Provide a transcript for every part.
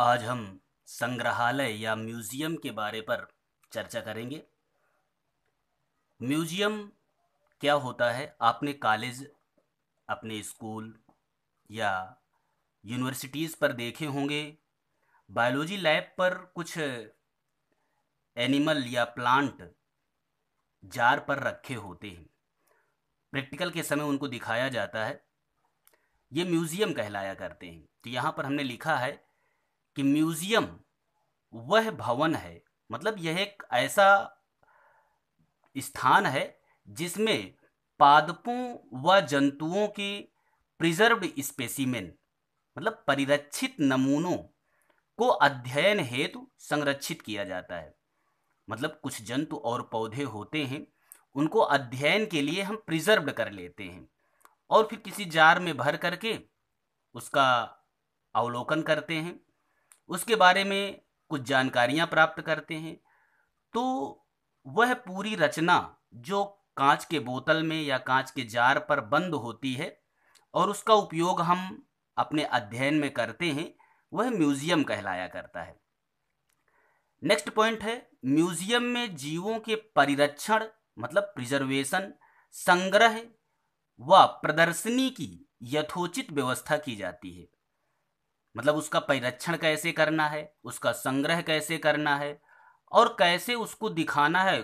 आज हम संग्रहालय या म्यूज़ियम के बारे पर चर्चा करेंगे म्यूज़ियम क्या होता है आपने कॉलेज अपने स्कूल या यूनिवर्सिटीज़ पर देखे होंगे बायोलॉजी लैब पर कुछ एनिमल या प्लांट जार पर रखे होते हैं प्रैक्टिकल के समय उनको दिखाया जाता है ये म्यूज़ियम कहलाया करते हैं तो यहाँ पर हमने लिखा है कि म्यूज़ियम वह भवन है मतलब यह एक ऐसा स्थान है जिसमें पादपों व जंतुओं की प्रिजर्व्ड स्पेसिमेन मतलब परिरक्षित नमूनों को अध्ययन हेतु संरक्षित किया जाता है मतलब कुछ जंतु और पौधे होते हैं उनको अध्ययन के लिए हम प्रिजर्व कर लेते हैं और फिर किसी जार में भर करके उसका अवलोकन करते हैं उसके बारे में कुछ जानकारियाँ प्राप्त करते हैं तो वह पूरी रचना जो कांच के बोतल में या कांच के जार पर बंद होती है और उसका उपयोग हम अपने अध्ययन में करते हैं वह म्यूज़ियम कहलाया करता है नेक्स्ट पॉइंट है म्यूज़ियम में जीवों के परिरक्षण मतलब प्रिजर्वेशन संग्रह व प्रदर्शनी की यथोचित व्यवस्था की जाती है मतलब उसका परिरक्षण कैसे करना है उसका संग्रह कैसे करना है और कैसे उसको दिखाना है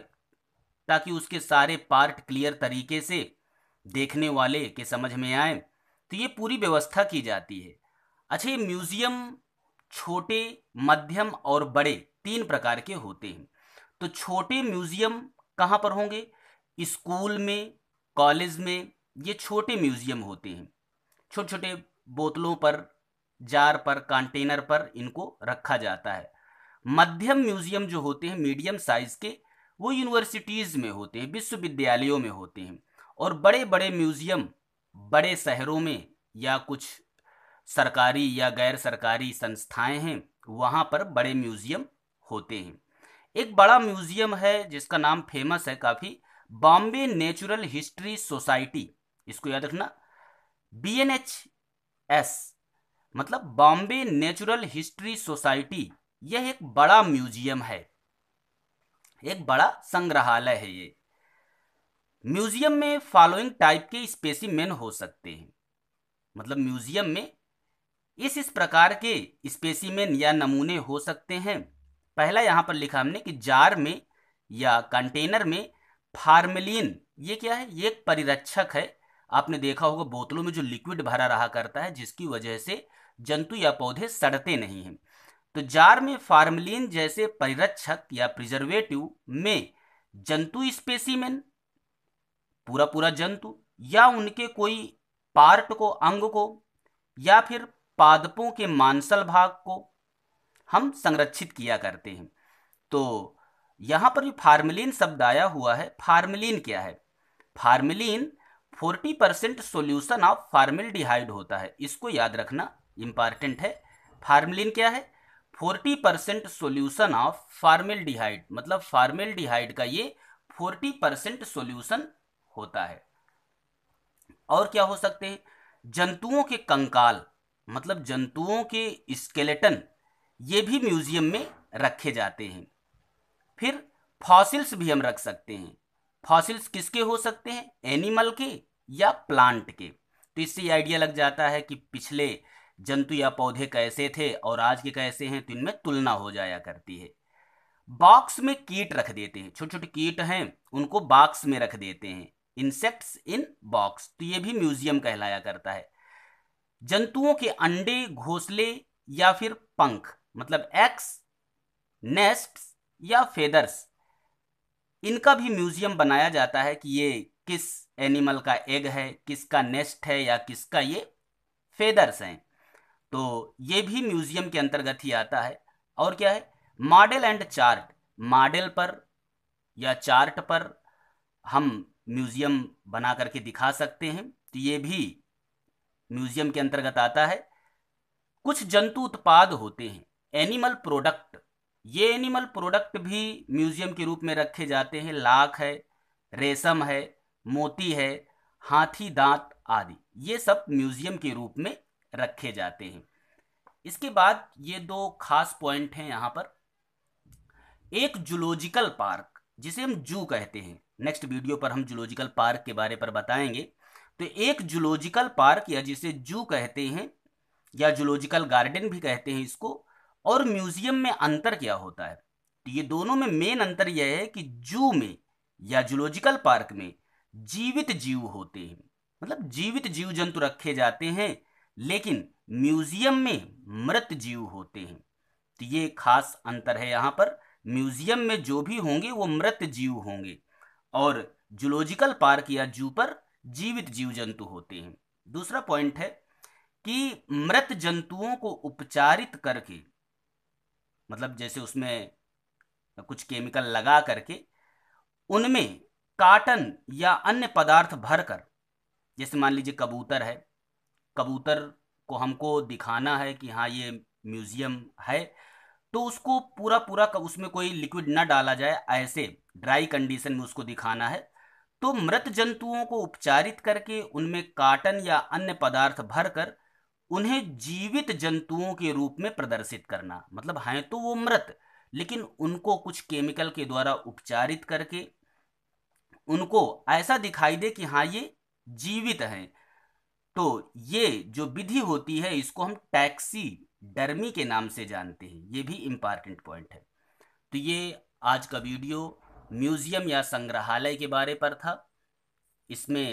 ताकि उसके सारे पार्ट क्लियर तरीके से देखने वाले के समझ में आए तो ये पूरी व्यवस्था की जाती है अच्छा ये म्यूज़ियम छोटे मध्यम और बड़े तीन प्रकार के होते हैं तो छोटे म्यूज़ियम कहाँ पर होंगे स्कूल में कॉलेज में ये छोटे म्यूज़ियम होते हैं छोटे छोटे बोतलों पर जार पर कंटेनर पर इनको रखा जाता है मध्यम म्यूजियम जो होते हैं मीडियम साइज़ के वो यूनिवर्सिटीज़ में होते हैं विश्वविद्यालयों में होते हैं और बड़े बड़े म्यूज़ियम बड़े शहरों में या कुछ सरकारी या गैर सरकारी संस्थाएं हैं वहाँ पर बड़े म्यूज़ियम होते हैं एक बड़ा म्यूज़ियम है जिसका नाम फेमस है काफ़ी बॉम्बे नेचुरल हिस्ट्री सोसाइटी इसको याद रखना बी एन एच एस मतलब बॉम्बे नेचुरल हिस्ट्री सोसाइटी यह एक बड़ा म्यूजियम है एक बड़ा संग्रहालय है ये म्यूजियम में फॉलोइंग टाइप के स्पेसिमेन हो सकते हैं मतलब म्यूजियम में इस इस प्रकार के स्पेसिमेन या नमूने हो सकते हैं पहला यहां पर लिखा हमने कि जार में या कंटेनर में फार्मेलिन ये क्या है ये एक परिरक्षक है आपने देखा होगा बोतलों में जो लिक्विड भरा रहा करता है जिसकी वजह से जंतु या पौधे सड़ते नहीं हैं तो जार में फार्मलिन जैसे परिरक्षक या प्रिजर्वेटिव में जंतु स्पेसिमेन पूरा पूरा जंतु या उनके कोई पार्ट को अंग को या फिर पादपों के मांसल भाग को हम संरक्षित किया करते हैं तो यहाँ पर भी फार्मलिन शब्द आया हुआ है फार्मलिन क्या है formalin 40% percent solution of formaldehyde होता है इसको याद रखना इंपॉर्टेंट है फार्मलिन क्या है 40 परसेंट सोल्यूशन ऑफ फार्मेल्डिहाइड मतलब फार्मेल्डिहाइड का ये 40 परसेंट सोल्यूशन होता है और क्या हो सकते हैं जंतुओं के कंकाल मतलब जंतुओं के स्केलेटन ये भी म्यूजियम में रखे जाते हैं फिर फॉसिल्स भी हम रख सकते हैं फॉसिल्स किसके हो सकते हैं एनिमल के या प्लांट के तो इससे आइडिया लग जाता है कि पिछले जंतु या पौधे कैसे थे और आज के कैसे हैं तो इनमें तुलना हो जाया करती है बॉक्स में कीट रख देते हैं छोटे छोटे कीट हैं उनको बॉक्स में रख देते हैं इंसेक्ट्स इन बॉक्स तो ये भी म्यूजियम कहलाया करता है जंतुओं के अंडे घोंसले या फिर पंख मतलब एक्स नेस्ट या फेदर्स इनका भी म्यूजियम बनाया जाता है कि ये किस एनिमल का एग है किसका नेस्ट है या किसका ये फेदर्स हैं तो ये भी म्यूजियम के अंतर्गत ही आता है और क्या है मॉडल एंड चार्ट मॉडल पर या चार्ट पर हम म्यूजियम बना करके दिखा सकते हैं तो ये भी म्यूजियम के अंतर्गत आता है कुछ जंतु उत्पाद होते हैं एनिमल प्रोडक्ट ये एनिमल प्रोडक्ट भी म्यूजियम के रूप में रखे जाते हैं लाख है रेशम है मोती है हाथी दांत आदि ये सब म्यूजियम के रूप में रखे जाते हैं इसके बाद ये दो खास पॉइंट हैं यहाँ पर एक जुलॉजिकल पार्क जिसे हम जू कहते हैं नेक्स्ट वीडियो पर हम जूलॉजिकल पार्क के बारे पर बताएंगे तो एक जुलॉजिकल पार्क या जिसे जू कहते हैं या जुलॉजिकल गार्डन भी कहते हैं इसको और म्यूजियम में अंतर क्या होता है तो ये दोनों में मेन अंतर यह है कि जू में या जुलॉजिकल पार्क में जीवित जीव होते हैं मतलब जीवित जीव जंतु रखे जाते हैं लेकिन म्यूजियम में मृत जीव होते हैं तो ये खास अंतर है यहाँ पर म्यूजियम में जो भी होंगे वो मृत जीव होंगे और जूलॉजिकल पार्क या जू पर जीवित जीव जंतु होते हैं दूसरा पॉइंट है कि मृत जंतुओं को उपचारित करके मतलब जैसे उसमें कुछ केमिकल लगा करके उनमें काटन या अन्य पदार्थ भरकर जैसे मान लीजिए कबूतर है कबूतर को हमको दिखाना है कि हाँ ये म्यूज़ियम है तो उसको पूरा पूरा उसमें कोई लिक्विड ना डाला जाए ऐसे ड्राई कंडीशन में उसको दिखाना है तो मृत जंतुओं को उपचारित करके उनमें काटन या अन्य पदार्थ भरकर उन्हें जीवित जंतुओं के रूप में प्रदर्शित करना मतलब हैं तो वो मृत लेकिन उनको कुछ केमिकल के द्वारा उपचारित करके उनको ऐसा दिखाई दे कि हाँ ये जीवित हैं तो ये जो विधि होती है इसको हम टैक्सी डर्मी के नाम से जानते हैं ये भी इम्पॉर्टेंट पॉइंट है तो ये आज का वीडियो म्यूज़ियम या संग्रहालय के बारे पर था इसमें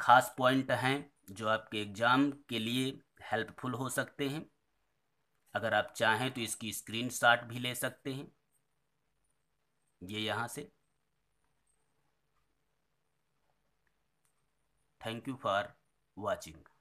खास पॉइंट हैं जो आपके एग्ज़ाम के लिए हेल्पफुल हो सकते हैं अगर आप चाहें तो इसकी स्क्रीन शॉट भी ले सकते हैं ये यहाँ से थैंक यू फॉर वॉचिंग